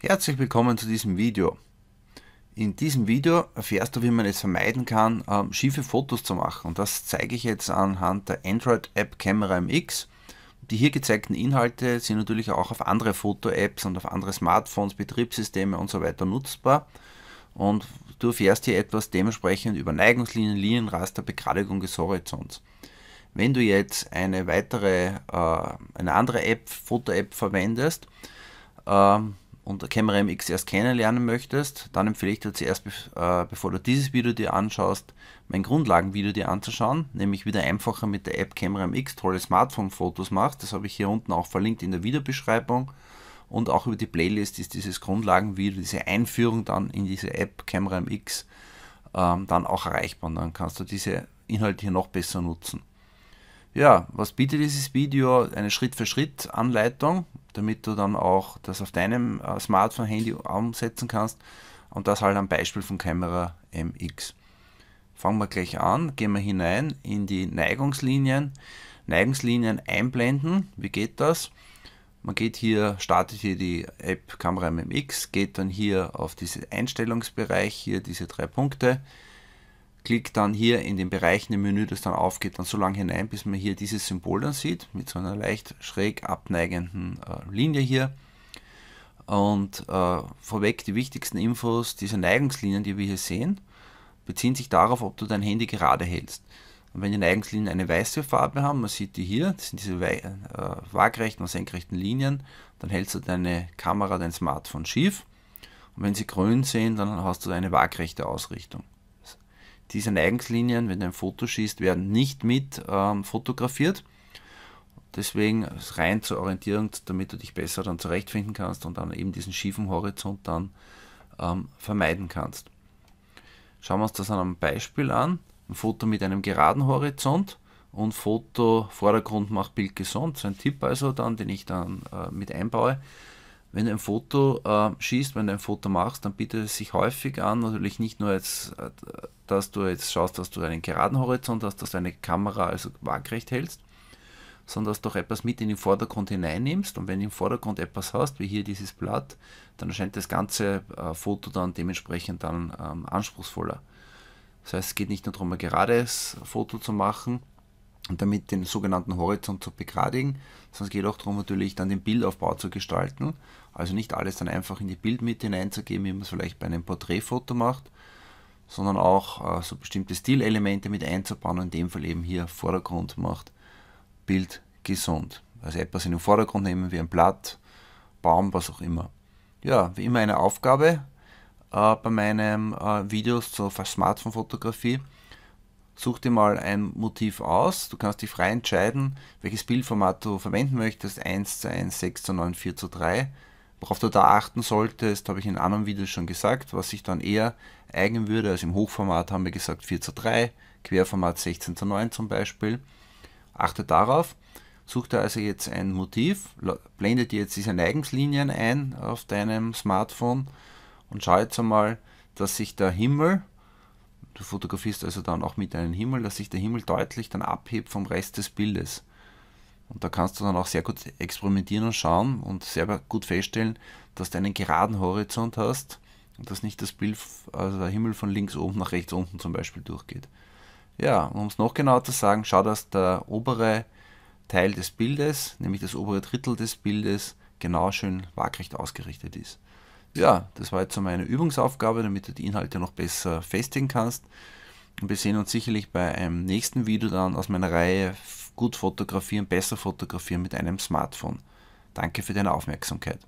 Herzlich willkommen zu diesem Video. In diesem Video erfährst du, wie man es vermeiden kann, ähm, schiefe Fotos zu machen. Und das zeige ich jetzt anhand der Android-App Camera MX. Die hier gezeigten Inhalte sind natürlich auch auf andere Foto-Apps und auf andere Smartphones, Betriebssysteme und so weiter nutzbar. Und du erfährst hier etwas dementsprechend über Neigungslinien, Linienraster, Begradigung des Horizonts. Wenn du jetzt eine weitere, äh, eine andere App, Foto-App verwendest, ähm, und Camera MX erst kennenlernen möchtest, dann empfehle ich dir zuerst, äh, bevor du dieses Video dir anschaust, mein Grundlagenvideo dir anzuschauen, nämlich wieder einfacher mit der App Camera MX tolle Smartphone-Fotos machst. Das habe ich hier unten auch verlinkt in der Videobeschreibung. Und auch über die Playlist ist dieses Grundlagenvideo, diese Einführung dann in diese App Camera MX ähm, dann auch erreichbar. Und dann kannst du diese Inhalte hier noch besser nutzen. Ja, was bietet dieses Video? Eine Schritt-für-Schritt-Anleitung, damit du dann auch das auf deinem äh, Smartphone-Handy umsetzen kannst und das halt am Beispiel von Kamera MX. Fangen wir gleich an, gehen wir hinein in die Neigungslinien. Neigungslinien einblenden, wie geht das? Man geht hier, startet hier die App Kamera MX, geht dann hier auf diesen Einstellungsbereich, hier diese drei Punkte, klicke dann hier in den Bereichen im Menü, das dann aufgeht, dann so lange hinein, bis man hier dieses Symbol dann sieht, mit so einer leicht schräg abneigenden äh, Linie hier. Und äh, vorweg die wichtigsten Infos, diese Neigungslinien, die wir hier sehen, beziehen sich darauf, ob du dein Handy gerade hältst. Und wenn die Neigungslinien eine weiße Farbe haben, man sieht die hier, das sind diese äh, waagrechten und senkrechten Linien, dann hältst du deine Kamera, dein Smartphone schief. Und wenn sie grün sind, dann hast du eine waagrechte Ausrichtung. Diese Neigungslinien, wenn du ein Foto schießt, werden nicht mit ähm, fotografiert. Deswegen rein zur Orientierung, damit du dich besser dann zurechtfinden kannst und dann eben diesen schiefen Horizont dann ähm, vermeiden kannst. Schauen wir uns das an einem Beispiel an. Ein Foto mit einem geraden Horizont und Foto Vordergrund macht Bild gesund. So ein Tipp also dann, den ich dann äh, mit einbaue wenn du ein Foto äh, schießt, wenn du ein Foto machst, dann bietet es sich häufig an, natürlich nicht nur jetzt, äh, dass du jetzt schaust, dass du einen geraden Horizont hast, dass du eine Kamera also waagrecht hältst, sondern dass du auch etwas mit in den Vordergrund hineinnimmst und wenn du im Vordergrund etwas hast, wie hier dieses Blatt, dann erscheint das ganze äh, Foto dann dementsprechend dann ähm, anspruchsvoller. Das heißt, es geht nicht nur darum, ein gerades Foto zu machen, und damit den sogenannten Horizont zu begradigen, sondern es geht auch darum, natürlich dann den Bildaufbau zu gestalten. Also nicht alles dann einfach in die Bildmitte hineinzugeben, wie man es vielleicht bei einem Porträtfoto macht, sondern auch äh, so bestimmte Stilelemente mit einzubauen in dem Fall eben hier Vordergrund macht Bild gesund. Also etwas in den Vordergrund nehmen, wie ein Blatt, Baum, was auch immer. Ja, wie immer eine Aufgabe äh, bei meinen äh, Videos zur Smartphone-Fotografie such dir mal ein Motiv aus. Du kannst dich frei entscheiden, welches Bildformat du verwenden möchtest. 1 zu 1, 6 zu 9, 4 zu 3. Worauf du da achten solltest, habe ich in anderen Videos schon gesagt, was sich dann eher eignen würde. Also im Hochformat haben wir gesagt 4 zu 3, Querformat 16 zu 9 zum Beispiel. Achte darauf. Such dir also jetzt ein Motiv, blende dir jetzt diese Neigungslinien ein auf deinem Smartphone und schau jetzt einmal, dass sich der Himmel Du fotografierst also dann auch mit einem Himmel, dass sich der Himmel deutlich dann abhebt vom Rest des Bildes. Und da kannst du dann auch sehr gut experimentieren und schauen und selber gut feststellen, dass du einen geraden Horizont hast und dass nicht das Bild, also der Himmel von links oben nach rechts unten zum Beispiel durchgeht. Ja, um es noch genauer zu sagen, schau, dass der obere Teil des Bildes, nämlich das obere Drittel des Bildes, genau schön waagrecht ausgerichtet ist ja, das war jetzt so meine Übungsaufgabe, damit du die Inhalte noch besser festigen kannst. Und wir sehen uns sicherlich bei einem nächsten Video dann aus meiner Reihe gut fotografieren, besser fotografieren mit einem Smartphone. Danke für deine Aufmerksamkeit.